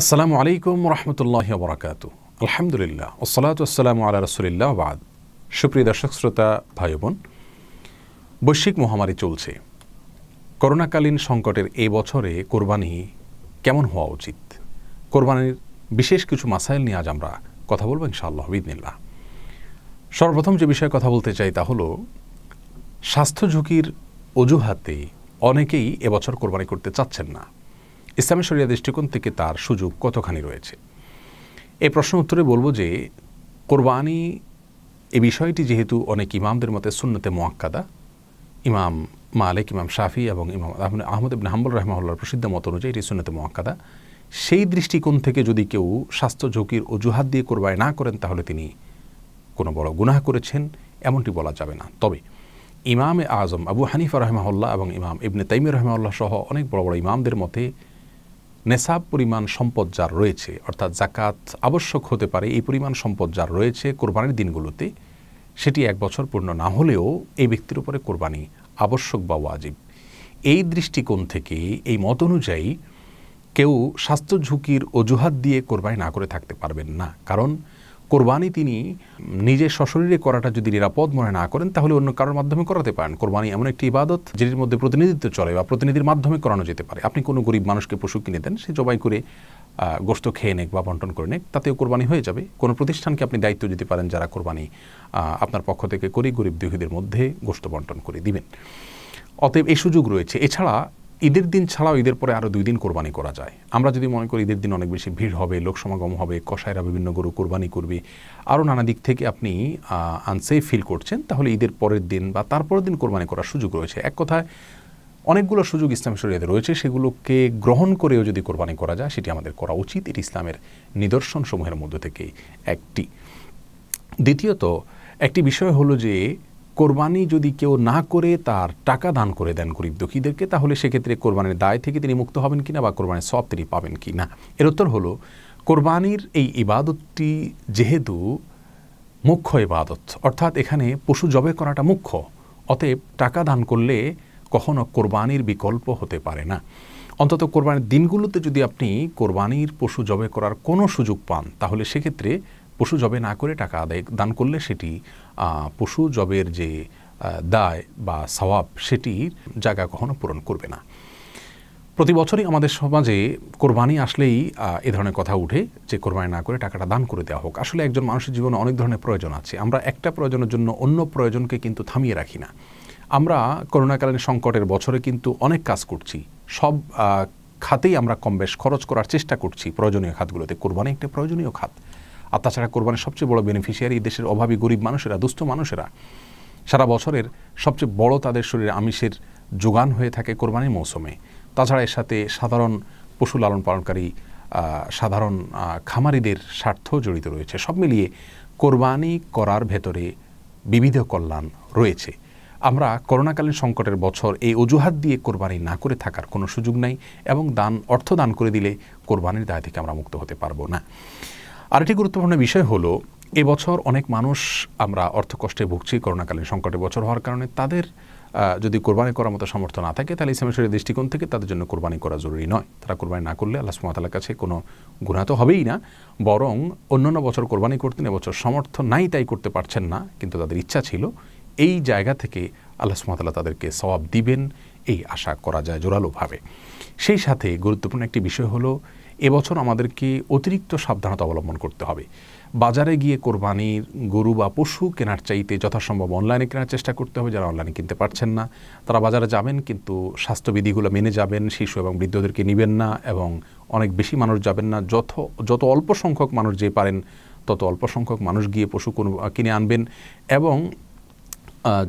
আসসালামু আলাইকুম রহমতুল্লাহ বরাকাত আলহামদুলিল্লাহ ওসলাত আলা রসুলিল্লাহ বাদ সুপ্রিয় দর্শক শ্রোতা ভাই বোন বৈশ্বিক মহামারী চলছে করোনাকালীন সংকটের এই বছরে কোরবানি কেমন হওয়া উচিত কোরবানির বিশেষ কিছু মাসাইল নিয়ে আজ আমরা কথা বলবো ইনশাআল্লাহ বিদিনিল্লাহ সর্বপ্রথম যে বিষয়ে কথা বলতে চাই তা হলো স্বাস্থ্য ঝুঁকির অজুহাতে অনেকেই এবছর কোরবানি করতে চাচ্ছেন না ইসলামী শরিয়া দৃষ্টিকোণ থেকে তার সুযোগ কতখানি রয়েছে এই প্রশ্ন উত্তরে বলবো যে কোরবানি এ বিষয়টি যেহেতু অনেক ইমামদের মতে সুন্নতে মোয়াক্কাদা ইমাম মালিক ইমাম শাফি এবং ইমাম আহমদ ইবিন হাম্বুল রহমাউল্লার প্রসিদ্ধ মত অনুযায়ী এটি সুন্নতে মোয়াক্কাদা সেই দৃষ্টিকোণ থেকে যদি কেউ স্বাস্থ্য ঝুঁকির অজুহাত দিয়ে কোরবানি না করেন তাহলে তিনি কোনো বড় গুনাহ করেছেন এমনটি বলা যাবে না তবে ইমাম আজম আবু হানিফা রহমাউল্লাহ এবং ইমাম ইবনে তাইমি রহমাউল্লাহ সহ অনেক বড় বড় ইমামদের মতে নেশাব পরিমাণ সম্পদ যার রয়েছে অর্থাৎ জাকাত আবশ্যক হতে পারে এই পরিমাণ সম্পদ যার রয়েছে কোরবানির দিনগুলোতে সেটি এক বছর পূর্ণ না হলেও এই ব্যক্তির উপরে কোরবানি আবশ্যক বা ওয়াজিব এই দৃষ্টিকোণ থেকে এই মত অনুযায়ী কেউ স্বাস্থ্য ঝুঁকির অজুহাত দিয়ে কোরবানি না করে থাকতে পারবেন না কারণ কোরবানি তিনি নিজের সশরীরে করাটা যদি নিরাপদ মনে না করেন তাহলে অন্য কারোর মাধ্যমে করাতে পারেন কোরবানি এমন একটি ইবাদত যেটির মধ্যে প্রতিনিধিত্ব চলে বা প্রতিনিধির মাধ্যমে করানো যেতে পারে আপনি কোনো গরিব মানুষকে পশু কিনে দেন সে জবাই করে গোস্ত খেয়ে নেক বা বন্টন করে নেক তাতেও কোরবানি হয়ে যাবে কোনো প্রতিষ্ঠানকে আপনি দায়িত্ব দিতে পারেন যারা কোরবানি আপনার পক্ষ থেকে করি গরিব দুহীদের মধ্যে গোস্ত বন্টন করে দিবেন অতএব এই সুযোগ রয়েছে এছাড়া ঈদের দিন ছাড়াও ঈদের পরে আরও দুই দিন কোরবানি করা যায় আমরা যদি মনে করি ঈদের দিন অনেক বেশি ভিড় হবে লোক সমাগম হবে কষায়রা বিভিন্ন গরু কোরবানি করবে আরও নানা দিক থেকে আপনি আনসেফ ফিল করছেন তাহলে ঈদের পরের দিন বা তারপরের দিন কোরবানি করার সুযোগ রয়েছে এক কথায় অনেকগুলো সুযোগ ইসলাম শরীয়তে রয়েছে সেগুলোকে গ্রহণ করেও যদি কোরবানি করা যায় সেটি আমাদের করা উচিত এটি ইসলামের নিদর্শনসমূহের মধ্যে থেকে একটি দ্বিতীয়ত একটি বিষয় হলো যে কোরবানি যদি কেউ না করে তার টাকা দান করে দেন গরিব দুঃখীদেরকে তাহলে সেক্ষেত্রে কোরবানির দায় থেকে তিনি মুক্ত হবেন কিনা বা কোরবানির সব তিনি পাবেন কি না এর উত্তর হলো কোরবানির এই ইবাদতটি যেহেতু মুখ্য ইবাদত অর্থাৎ এখানে পশু জবে করাটা মুখ্য অতএব টাকা দান করলে কখনো কোরবানির বিকল্প হতে পারে না অন্তত কোরবানির দিনগুলোতে যদি আপনি কোরবানির পশু জবে করার কোনো সুযোগ পান তাহলে সেক্ষেত্রে পশু জবে না করে টাকা আদায় দান করলে সেটি পশু জবের যে দায় বা সওয়াব সেটির জায়গা কখনো পূরণ করবে না প্রতি বছরই আমাদের সমাজে কোরবানি আসলেই এ ধরনের কথা উঠে যে কোরবানি না করে টাকাটা দান করে দেওয়া হোক আসলে একজন মানুষের জীবনে অনেক ধরনের প্রয়োজন আছে আমরা একটা প্রয়োজনের জন্য অন্য প্রয়োজনকে কিন্তু থামিয়ে রাখি না আমরা করোনাকালীন সংকটের বছরে কিন্তু অনেক কাজ করছি সব খাতেই আমরা কম বেশ খরচ করার চেষ্টা করছি প্রয়োজনীয় খাতগুলোতে কোরবানি একটা প্রয়োজনীয় খাত আর তাছাড়া কোরবানির সবচেয়ে বড় বেনিফিশিয়ারি দেশের অভাবী গরিব মানুষেরা দুস্থ মানুষেরা সারা বছরের সবচেয়ে বড় তাদের শরীরে আমিষের যোগান হয়ে থাকে কোরবানির মৌসুমে তাছাড়া এর সাথে সাধারণ পশু লালন পালনকারী সাধারণ খামারিদের স্বার্থ জড়িত রয়েছে সব মিলিয়ে কোরবানি করার ভেতরে বিবিধ কল্যাণ রয়েছে আমরা করোনাকালীন সংকটের বছর এই অজুহাত দিয়ে কোরবানি না করে থাকার কোনো সুযোগ নাই এবং দান অর্থ দান করে দিলে কোরবানির দায় থেকে আমরা মুক্ত হতে পারবো না আরেকটি গুরুত্বপূর্ণ বিষয় হলো এবছর অনেক মানুষ আমরা অর্থকষ্টে ভুগছি করোনাকালীন সংকটে বছর হওয়ার কারণে তাদের যদি কোরবানি করার মতো সমর্থ না থাকে তাহলে ইসলামেশ্বরের দৃষ্টিকোণ থেকে তাদের জন্য কোরবানি করা জরুরি নয় তারা কোরবানি না করলে আল্লাহ সুমাতালার কাছে কোনো গুণা তো হবেই না বরং অন্যান্য বছর কোরবানি করতেন এবছর সমর্থ নাই তাই করতে পারছেন না কিন্তু তাদের ইচ্ছা ছিল এই জায়গা থেকে আল্লাহ সুমাতালা তাদেরকে সবাব দিবেন এই আশা করা যায় জোরালোভাবে সেই সাথে গুরুত্বপূর্ণ একটি বিষয় হলো এবছর আমাদেরকে অতিরিক্ত সাবধানতা অবলম্বন করতে হবে বাজারে গিয়ে কোরবানির গরু বা পশু কেনার চাইতে যথাসম্ভব অনলাইনে কেনার চেষ্টা করতে হবে যারা অনলাইনে কিনতে পারছেন না তারা বাজারে যাবেন কিন্তু স্বাস্থ্যবিধিগুলো মেনে যাবেন শিশু এবং বৃদ্ধদেরকে নেবেন না এবং অনেক বেশি মানুষ যাবেন না যত যত অল্প সংখ্যক মানুষ যে পারেন তত অল্প সংখ্যক মানুষ গিয়ে পশু কিনে আনবেন এবং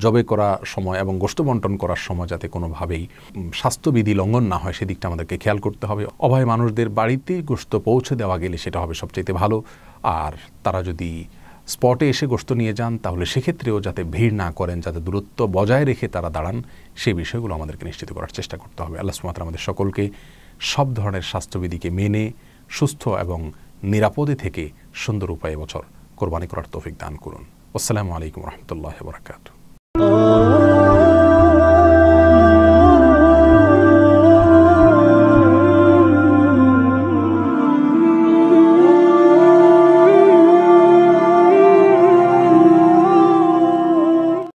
জবে করা সময় এবং গোষ্ঠ বন্টন করার সময় যাতে কোনোভাবেই স্বাস্থ্যবিধি লঙ্ঘন না হয় সেদিকটা আমাদেরকে খেয়াল করতে হবে অভয় মানুষদের বাড়িতে গোস্ত পৌঁছে দেওয়া গেলে সেটা হবে সবচেয়ে ভালো আর তারা যদি স্পটে এসে গোস্ত নিয়ে যান তাহলে সেক্ষেত্রেও যাতে ভিড় না করেন যাতে দূরত্ব বজায় রেখে তারা দাঁড়ান সে বিষয়গুলো আমাদেরকে নিশ্চিত করার চেষ্টা করতে হবে আল্লাহ সুমাত্রা আমাদের সকলকে সব ধরনের স্বাস্থ্যবিধিকে মেনে সুস্থ এবং নিরাপদে থেকে সুন্দর উপায় বছর কোরবানি করার তৌফিক দান করুন আসসালামু আলাইকুম রহমতুল্লাহ বরাকাতু